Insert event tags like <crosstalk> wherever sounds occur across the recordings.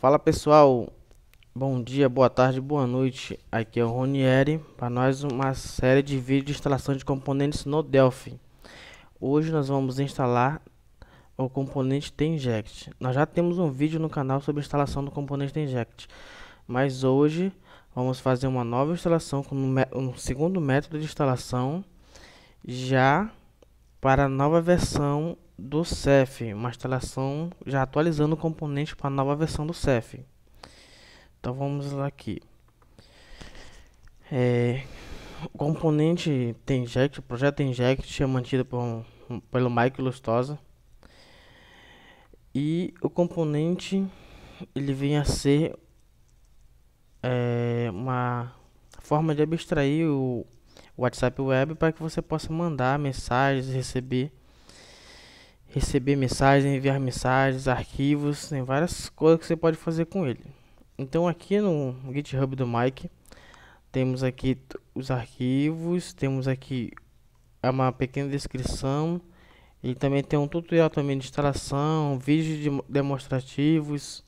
Fala pessoal, bom dia, boa tarde, boa noite. Aqui é o Ronieri para nós uma série de vídeos de instalação de componentes no Delphi. Hoje nós vamos instalar o componente Inject. Nós já temos um vídeo no canal sobre instalação do componente Inject, mas hoje vamos fazer uma nova instalação com um segundo método de instalação já para a nova versão do Ceph, uma instalação já atualizando o componente para a nova versão do Ceph. Então vamos lá aqui. É, o componente Inject, o projeto Inject é mantido por pelo Mike Lustosa. E o componente ele vem a ser é, uma forma de abstrair o WhatsApp Web para que você possa mandar mensagens, receber receber mensagens, enviar mensagens, arquivos, tem várias coisas que você pode fazer com ele. Então aqui no GitHub do Mike temos aqui os arquivos, temos aqui uma pequena descrição e também tem um tutorial também de instalação, vídeos de demonstrativos.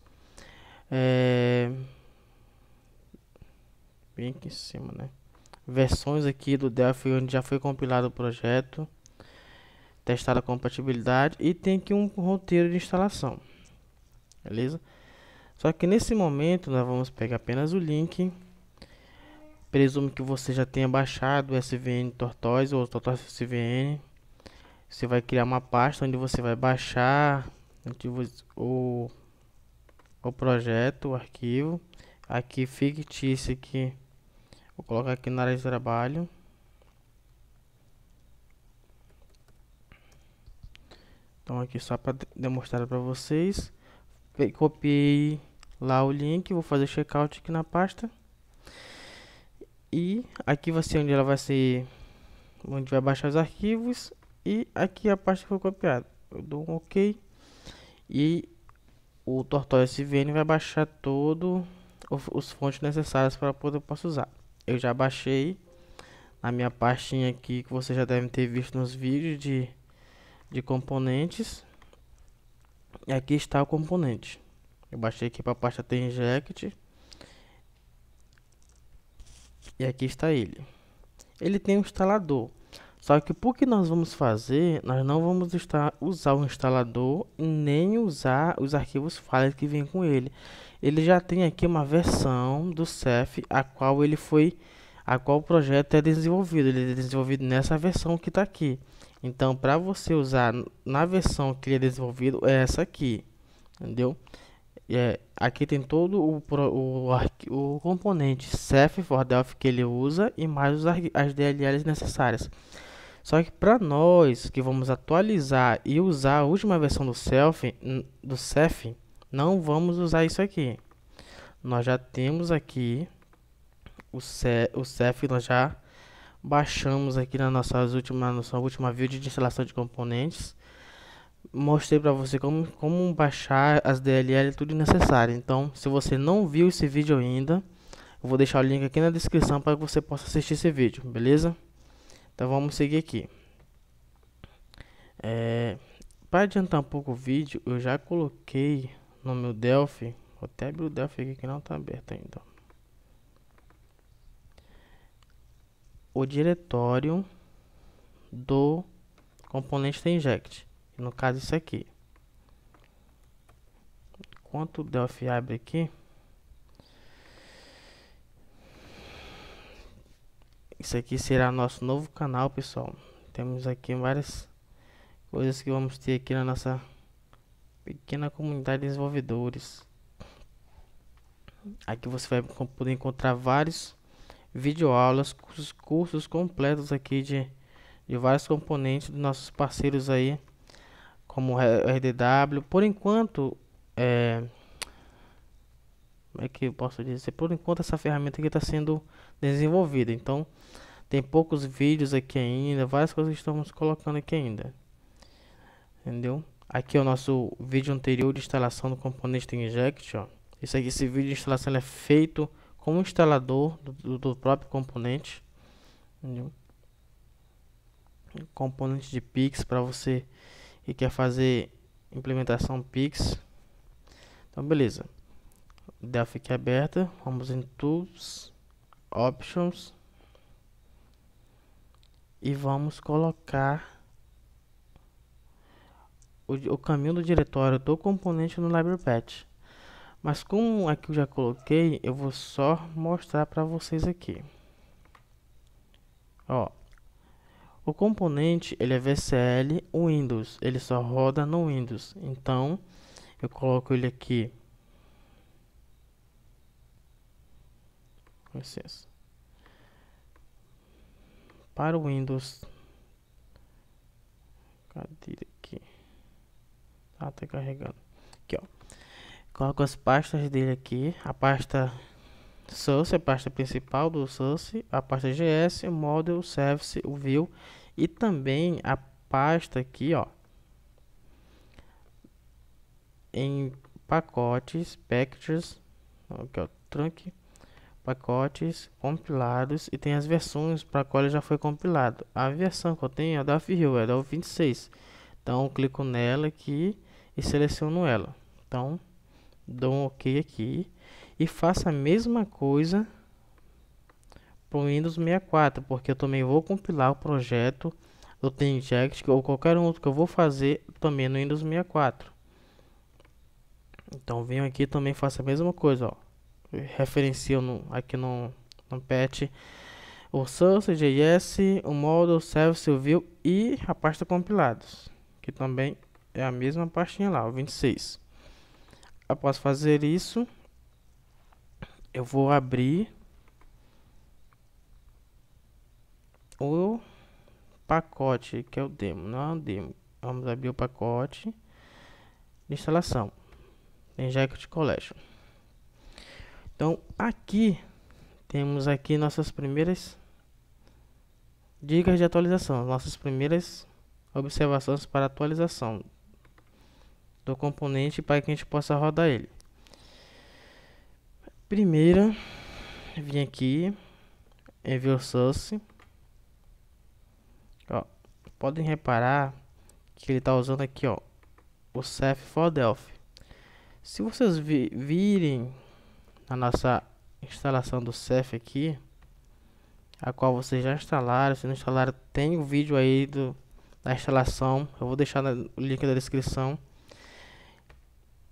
É... Bem aqui em cima, né? Versões aqui do Delphi onde já foi compilado o projeto testar a compatibilidade e tem aqui um roteiro de instalação. Beleza? Só que nesse momento nós vamos pegar apenas o link. Presumo que você já tenha baixado o SVN Tortoise ou Tortoise SVN. Você vai criar uma pasta onde você vai baixar o, o projeto, o arquivo. Aqui fictício aqui. Vou colocar aqui na área de trabalho. Então aqui só para demonstrar para vocês. Copiei lá o link, vou fazer checkout aqui na pasta. E aqui vai ser onde ela vai ser onde vai baixar os arquivos e aqui a pasta que foi copiada. Eu dou um OK e o Tortoise SVN vai baixar todo os fontes necessárias para poder eu possa usar. Eu já baixei na minha pastinha aqui que vocês já devem ter visto nos vídeos de de componentes. E aqui está o componente. Eu baixei aqui para a pasta T-Inject. E aqui está ele. Ele tem um instalador. Só que por que nós vamos fazer, nós não vamos estar, usar o instalador nem usar os arquivos files que vem com ele. Ele já tem aqui uma versão do Ceph a qual ele foi, a qual o projeto é desenvolvido. Ele é desenvolvido nessa versão que está aqui. Então, para você usar na versão que ele é desenvolvido, é essa aqui, entendeu? É, aqui tem todo o, o, o componente Ceph for Delphi que ele usa e mais as DLLs necessárias. Só que para nós que vamos atualizar e usar a última versão do Ceph, do não vamos usar isso aqui. Nós já temos aqui o o Ceph nós já baixamos aqui na nossa última, nossa última vídeo de instalação de componentes. Mostrei para você como, como baixar as DLL tudo necessário. Então, se você não viu esse vídeo ainda, eu vou deixar o link aqui na descrição para que você possa assistir esse vídeo, beleza? Então vamos seguir aqui. É, para adiantar um pouco o vídeo, eu já coloquei no meu Delphi. Vou até abrir o Delphi aqui que não está aberto ainda. o diretório do componente inject. No caso, isso aqui. Enquanto o Delphi abre aqui, isso aqui será nosso novo canal, pessoal. Temos aqui várias coisas que vamos ter aqui na nossa pequena comunidade de desenvolvedores. Aqui você vai poder encontrar vários videoaulas, cursos, cursos completos aqui de, de vários componentes dos nossos parceiros aí, como RDW. Por enquanto, é, como é que eu posso dizer? Por enquanto essa ferramenta aqui está sendo desenvolvida, então tem poucos vídeos aqui ainda, várias coisas que estamos colocando aqui ainda, entendeu? Aqui é o nosso vídeo anterior de instalação do componente Inject, ó. Esse, aqui, esse vídeo de instalação é feito como instalador do, do próprio componente. Entendeu? Componente de Pix para você que quer fazer implementação Pix. Então, beleza. Dela fica aberta. Vamos em Tools, Options. E vamos colocar o, o caminho do diretório do componente no LibraryPatch. Mas como aqui eu já coloquei, eu vou só mostrar para vocês aqui. Ó. O componente, ele é VCL Windows, ele só roda no Windows. Então, eu coloco ele aqui. Com licença. Para o Windows. Cadê aqui? Ah, tá carregando. Coloco as pastas dele aqui. A pasta Source, a pasta principal do Source, a pasta GS, o Model, o Service, o View e também a pasta aqui, ó, em pacotes, packages, aqui ó, trunk, pacotes, compilados e tem as versões para qual já foi compilado. A versão que eu tenho é da Firio, é da 26. Então clico nela aqui e seleciono ela. Então dou um OK aqui e faço a mesma coisa para o Windows 64, porque eu também vou compilar o projeto do Tinject ou qualquer outro que eu vou fazer também no Windows 64. Então venho aqui também faço a mesma coisa, ó. Referencio no, aqui no, no patch o source.js, o model, o service, o view e a pasta compilados, que também é a mesma pastinha lá, o 26. Após fazer isso, eu vou abrir o pacote que é o demo, não é demo. Vamos abrir o pacote de instalação Inject Collection. Então aqui temos aqui nossas primeiras dicas de atualização, nossas primeiras observações para atualização do componente para que a gente possa rodar ele. Primeiro, vim aqui, envio source. Ó, podem reparar que ele está usando aqui, ó, o Ceph for Delphi. Se vocês vi virem a nossa instalação do Ceph aqui, a qual vocês já instalaram. Se não instalaram, tem o um vídeo aí do, da instalação. Eu vou deixar o link da descrição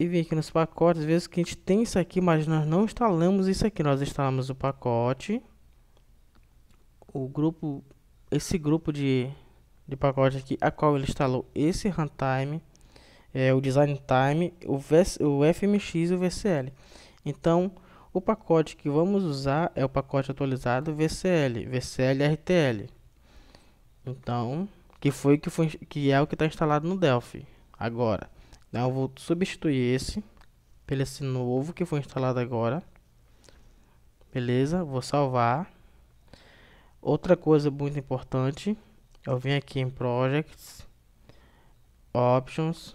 e vir aqui nos pacotes, vezes que a gente tem isso aqui, mas nós não instalamos isso aqui. Nós instalamos o pacote, o grupo, esse grupo de, de pacote aqui, a qual ele instalou esse runtime, é, o design time, o, VS, o FMX e o VCL. Então, o pacote que vamos usar é o pacote atualizado VCL, VCL RTL. Então, que foi que foi que é o que está instalado no Delphi agora. Né, eu vou substituir esse pelo esse novo que foi instalado agora. Beleza? Vou salvar. Outra coisa muito importante, eu vim aqui em Projects, Options,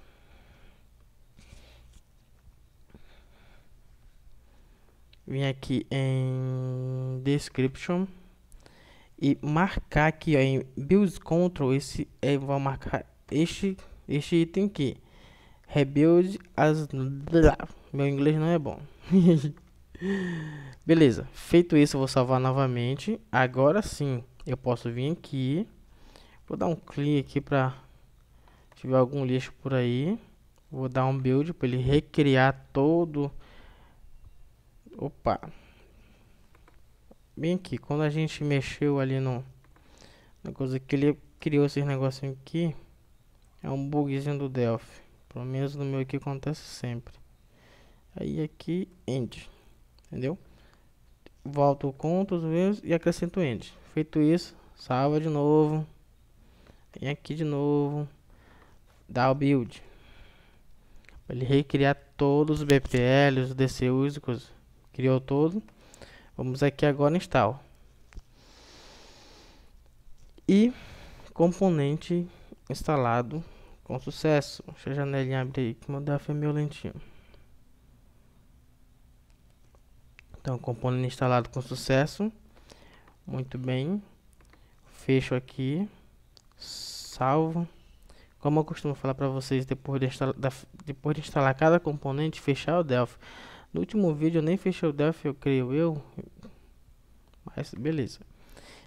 vim aqui em Description e marcar aqui ó, em Build Control, esse, eu é, vou marcar este, este item aqui, Rebuild as. Meu inglês não é bom. <laughs> Beleza, feito isso, eu vou salvar novamente. Agora sim, eu posso vir aqui. Vou dar um clique aqui pra. Se tiver algum lixo por aí, vou dar um build para ele recriar todo. Opa! Bem aqui, quando a gente mexeu ali no. Na coisa que ele criou esses negocinho aqui. É um bugzinho do Delphi. Pelo menos no meu aqui acontece sempre. Aí aqui, end. Entendeu? Volto contos meus e acrescento end. Feito isso, salva de novo. Vem aqui de novo. Dá o build. Ele recriar todos os BPLs, os DCUs, criou todo. Vamos aqui agora install. E componente instalado com sucesso. Deixa a janelinha abrir aí que mandar foi é meio lentinho. Então, componente instalado com sucesso. Muito bem. Fecho aqui. Salvo. Como eu costumo falar para vocês, depois de, instalar, da, depois de instalar cada componente, fechar o Delphi. No último vídeo eu nem fechei o Delphi, eu creio eu. Mas beleza.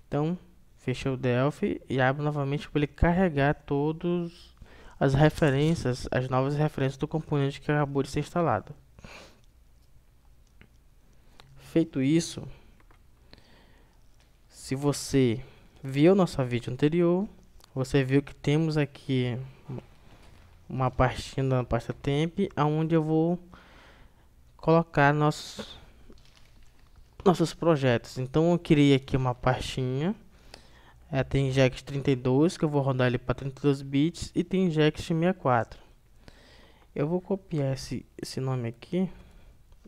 Então, fechei o Delphi e abro novamente para ele carregar todos as referências, as novas referências do componente que acabou de ser instalado. Feito isso, se você viu nosso vídeo anterior, você viu que temos aqui uma pastinha da pasta temp, aonde eu vou colocar nossos nossos projetos. Então eu criei aqui uma pastinha é, tem inject 32, que eu vou rodar ele para 32 bits, e tem inject 64. Eu vou copiar esse, esse nome aqui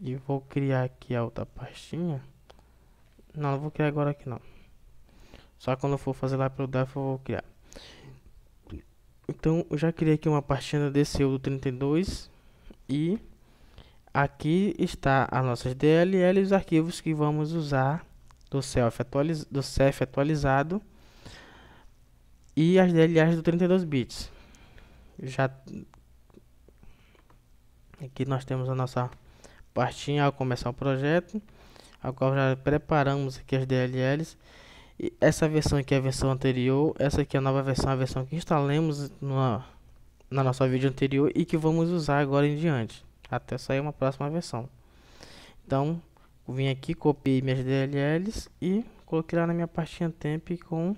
e vou criar aqui a outra pastinha. Não, não vou criar agora aqui não. Só quando eu for fazer lá para o eu vou criar. Então eu já criei aqui uma pastinha da DCU do 32 e aqui está as nossas DLL e os arquivos que vamos usar do self atualiz do self atualizado e as DLLs do 32 bits. Já aqui nós temos a nossa partinha ao começar o projeto, a qual já preparamos aqui as DLLs. E essa versão aqui é a versão anterior, essa aqui é a nova versão, a versão que instalamos na, na nossa vídeo anterior e que vamos usar agora em diante, até sair uma próxima versão. Então, vim aqui, copiei minhas DLLs e coloquei lá na minha pastinha temp com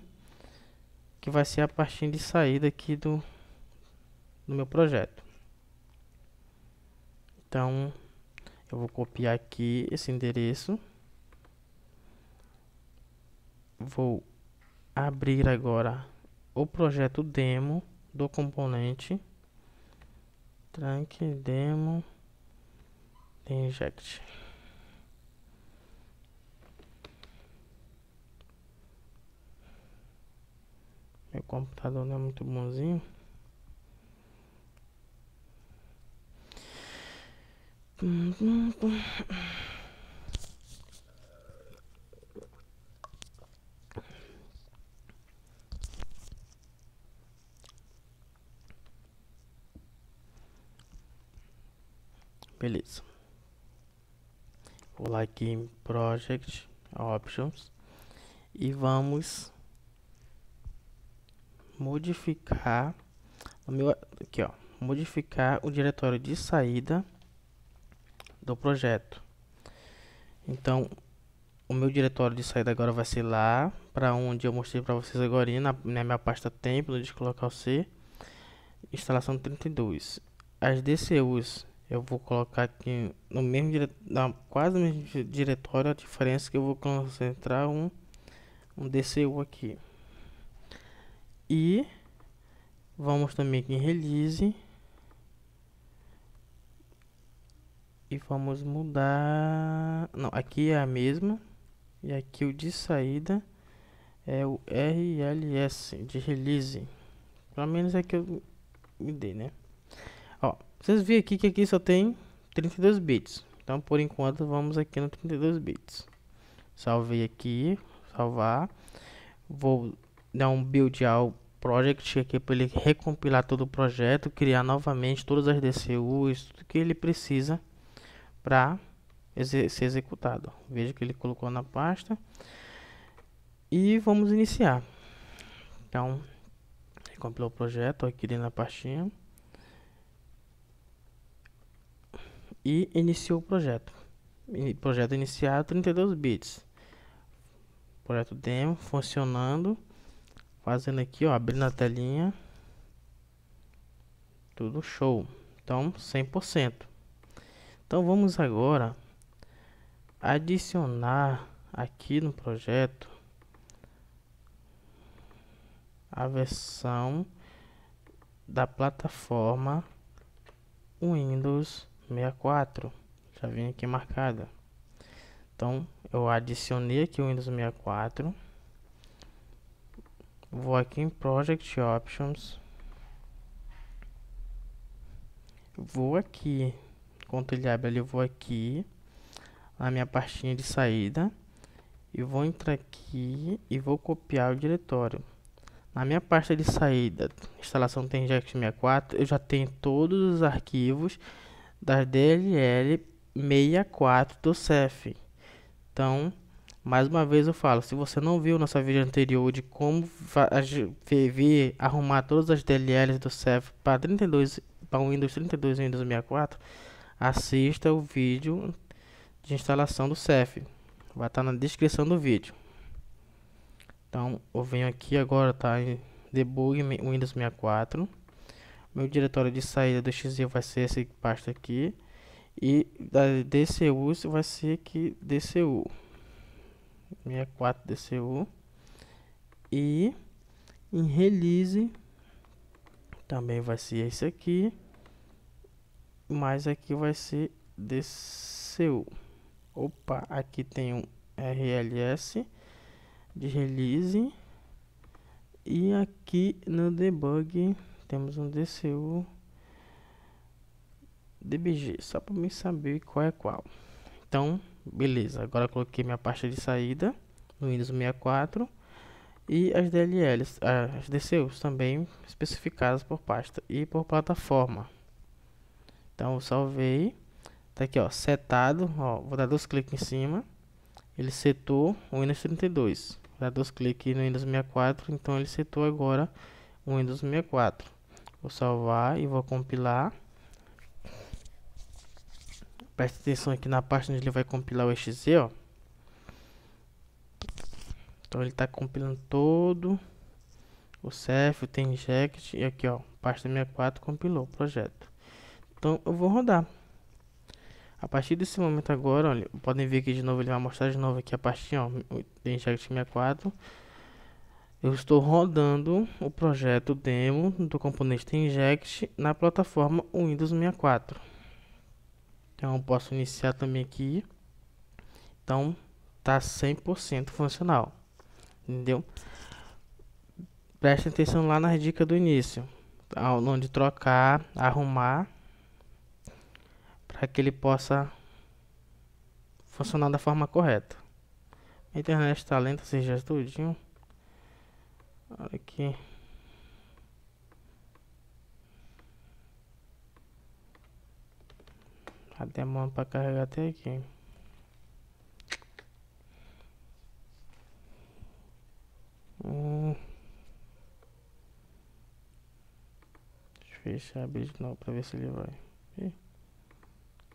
que vai ser a partir de saída aqui do, do meu projeto. Então, eu vou copiar aqui esse endereço. Vou abrir agora o projeto demo do componente. Trunk demo inject. Meu computador não é muito bonzinho. Beleza. Vou lá aqui em Project Options e vamos modificar meu aqui ó modificar o diretório de saída do projeto então o meu diretório de saída agora vai ser lá para onde eu mostrei para vocês agora na, na, né, minha pasta tempo de colocar o C instalação 32 as DCUs eu vou colocar aqui no mesmo dire não, quase no mesmo diretório a diferença é que eu vou concentrar um um DCU aqui e vamos também aqui em release e vamos mudar não aqui é a mesma e aqui o de saída é o RLS de release pelo menos é que eu me dei né ó vocês viram aqui que aqui só tem 32 bits então por enquanto vamos aqui no 32 bits salvei aqui salvar vou dar um build ao Project, aqui para ele recompilar todo o projeto, criar novamente todas as DCUs, tudo que ele precisa para exe ser executado. Veja que ele colocou na pasta. E vamos iniciar. Então, recompilou o projeto aqui dentro da pastinha. E iniciou o projeto. Projeto iniciado 32 bits. Projeto demo funcionando. Fazendo aqui, ó, abrindo a telinha. Tudo show. Então, 100%. Então, vamos agora adicionar aqui no projeto a versão da plataforma Windows 64 já vem aqui marcada então eu adicionei aqui o Windows 64 Vou aqui em Project Options. Vou aqui. Enquanto ele abre ele eu vou aqui. Na minha pastinha de saída. E vou entrar aqui e vou copiar o diretório. Na minha pasta de saída, instalação tem 64, eu já tenho todos os arquivos da DLL 64 do CEF. Então, mais uma vez eu falo, se você não viu nossa vídeo anterior de como vir arrumar todas as DLLs do CEF para 32 para o Windows 32 e Windows 64, assista o vídeo de instalação do CEF, Vai estar tá na descrição do vídeo. Então, eu venho aqui agora, tá em debug Windows 64. Meu diretório de saída do XZ vai ser essa pasta aqui e da DCU vai ser aqui DCU. 64 DCU e em release também vai ser esse aqui mas aqui vai ser DCU opa aqui tem um RLS de release e aqui no debug temos um DCU DBG só para me saber qual é qual então Beleza, agora coloquei minha pasta de saída no Windows 64 e as DLLs, ah, as DCUs também especificadas por pasta e por plataforma. Então salvei, tá aqui ó, setado, ó, vou dar dois cliques em cima, ele setou o Windows 32. Vou dar dois cliques no Windows 64, então ele setou agora o Windows 64. Vou salvar e vou compilar. Presta atenção aqui na parte onde ele vai compilar o exe, ó. Então ele está compilando todo o CEF, o Inject e aqui ó, pasta 64 compilou o projeto. Então eu vou rodar. A partir desse momento agora, olha, podem ver aqui de novo, ele vai mostrar de novo aqui a parte, ó, Inject TINJECT 64. Eu estou rodando o projeto demo do componente Inject na plataforma Windows 64. Então posso iniciar também aqui. Então tá 100% funcional. Entendeu? Preste atenção lá nas dicas do início. Tá? Onde trocar, arrumar. Para que ele possa funcionar da forma correta. A internet está lenta, seja tudinho. Olha aqui. até a pra carregar até aqui? Hum. Deixa eu fechar de novo pra ver se ele vai. Ih.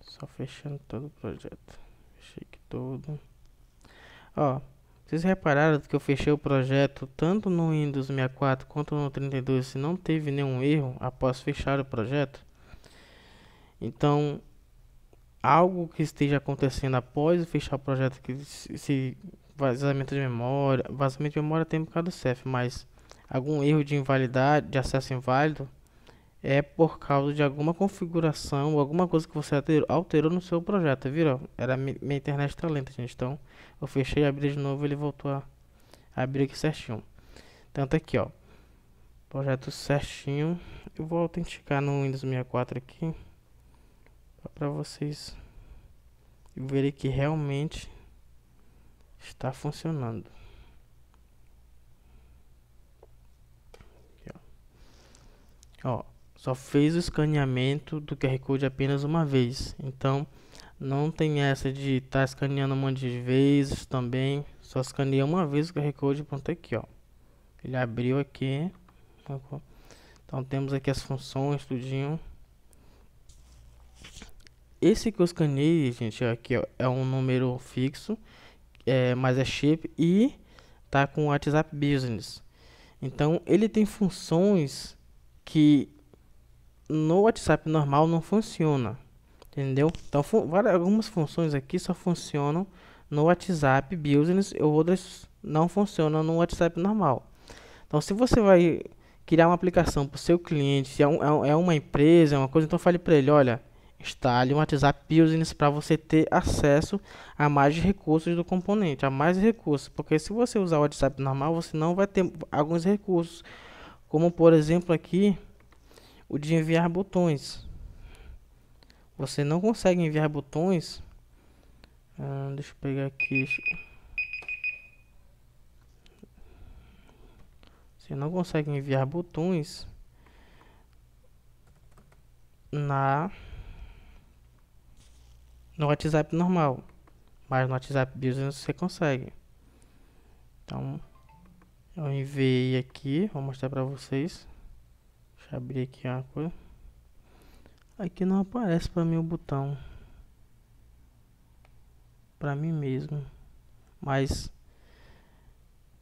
Só fechando todo o projeto. Fechei aqui todo. Ó. Vocês repararam que eu fechei o projeto tanto no Windows 64 quanto no 32 se não teve nenhum erro após fechar o projeto? Então, algo que esteja acontecendo após fechar o projeto, que se vazamento de memória, vazamento de memória tem por causa do CEF, mas algum erro de invalidade, de acesso inválido, é por causa de alguma configuração, ou alguma coisa que você alterou no seu projeto, viram? Era minha internet está lenta, gente, então eu fechei, e abri de novo, ele voltou a abrir aqui certinho. Tanto aqui, ó, projeto certinho, eu vou autenticar no Windows 64 aqui para vocês verem que realmente está funcionando. ó. ó. só fez o escaneamento do QR Code apenas uma vez. Então, não tem essa de estar tá escaneando um monte de vezes também. Só escaneia uma vez o QR Code pronto aqui, ó. Ele abriu aqui. Então, temos aqui as funções, tudinho. Esse que eu escaneei, gente, aqui ó, é um número fixo, é, mas é chip e tá com WhatsApp Business. Então ele tem funções que no WhatsApp normal não funciona, entendeu? Então fun várias, algumas funções aqui só funcionam no WhatsApp Business, outras não funcionam no WhatsApp normal. Então se você vai criar uma aplicação para o seu cliente, se é, é, um, é uma empresa, é uma coisa, então fale para ele, olha, instale um WhatsApp Business para você ter acesso a mais recursos do componente, a mais recursos, porque se você usar o WhatsApp normal, você não vai ter alguns recursos, como por exemplo aqui o de enviar botões. Você não consegue enviar botões. Ah, deixa eu pegar aqui. Você não consegue enviar botões na no WhatsApp normal. Mas no WhatsApp Business você consegue. Então, eu enviei aqui, vou mostrar pra vocês. Deixa eu abrir aqui uma coisa. Aqui não aparece pra mim o botão. Pra mim mesmo. Mas,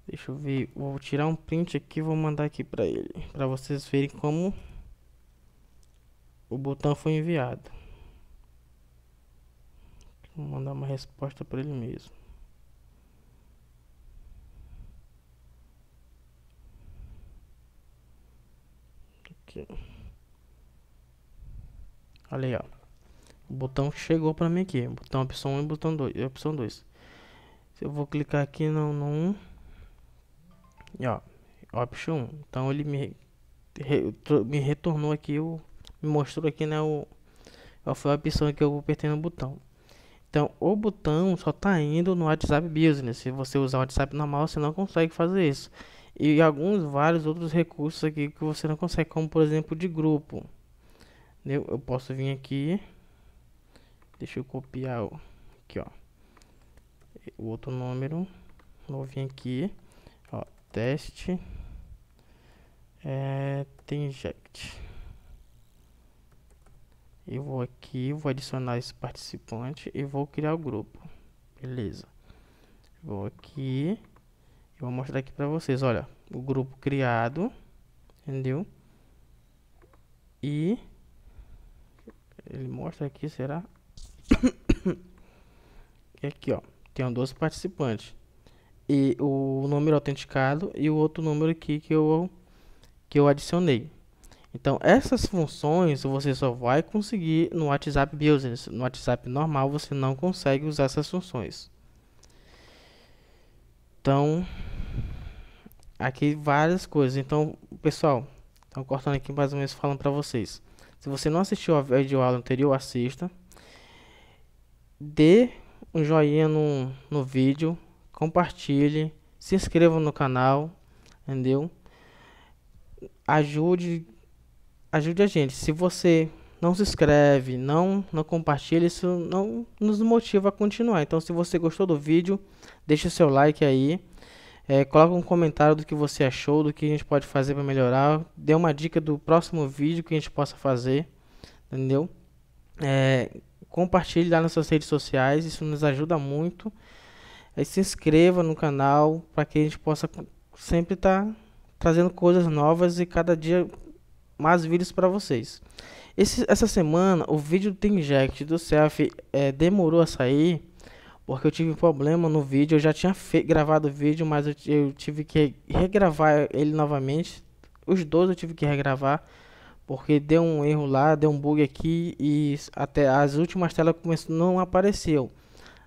deixa eu ver, vou tirar um print aqui vou mandar aqui pra ele. Pra vocês verem como o botão foi enviado mandar uma resposta para ele mesmo. Aqui. Olha aí, ó. O botão chegou para mim aqui. Botão opção 1 e botão 2. Opção 2. Se eu vou clicar aqui no, no 1. E ó. Option 1. Então ele me, me retornou aqui. O, me mostrou aqui, né? O, qual foi a opção que eu apertei no botão. Então, o botão só está indo no WhatsApp Business. Se você usar o WhatsApp normal, você não consegue fazer isso. E alguns vários outros recursos aqui que você não consegue, como por exemplo de grupo. Eu, eu posso vir aqui. Deixa eu copiar o, aqui, ó. O outro número. Vou vir aqui. Ó, teste. É, tem inject. Eu vou aqui, vou adicionar esse participante e vou criar o grupo. Beleza. Vou aqui. Eu vou mostrar aqui para vocês, olha. O grupo criado. Entendeu? E... Ele mostra aqui, será? <coughs> e aqui, ó. Tenho 12 participantes. E o número autenticado e o outro número aqui que eu, que eu adicionei. Então, essas funções você só vai conseguir no WhatsApp Business. No WhatsApp normal, você não consegue usar essas funções. Então, aqui várias coisas. Então, pessoal, estão cortando aqui mais ou menos falando para vocês. Se você não assistiu a videoaula anterior, assista. Dê um joinha no, no vídeo, compartilhe, se inscreva no canal, entendeu? Ajude ajude a gente. Se você não se inscreve, não, não compartilha, isso não nos motiva a continuar. Então, se você gostou do vídeo, deixa o seu like aí. É, coloca um comentário do que você achou, do que a gente pode fazer para melhorar. Dê uma dica do próximo vídeo que a gente possa fazer. Entendeu? É, compartilhe lá nas suas redes sociais, isso nos ajuda muito. É, se inscreva no canal para que a gente possa sempre estar tá trazendo coisas novas e cada dia mais vídeos para vocês. Esse, essa semana o vídeo do Inject do Self é, demorou a sair porque eu tive um problema no vídeo. Eu já tinha gravado o vídeo, mas eu, eu, tive que regravar ele novamente. Os dois eu tive que regravar porque deu um erro lá, deu um bug aqui e até as últimas telas começou, não apareceu.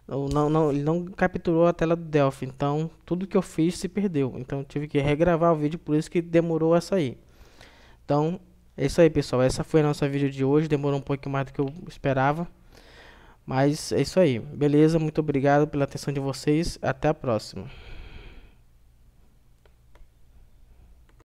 Não, não, ele não capturou a tela do Delphi, então tudo que eu fiz se perdeu. Então eu tive que regravar o vídeo, por isso que demorou a sair. Então, é isso aí, pessoal. Essa foi a nossa vídeo de hoje. Demorou um pouquinho mais do que eu esperava. Mas é isso aí. Beleza? Muito obrigado pela atenção de vocês. Até a próxima.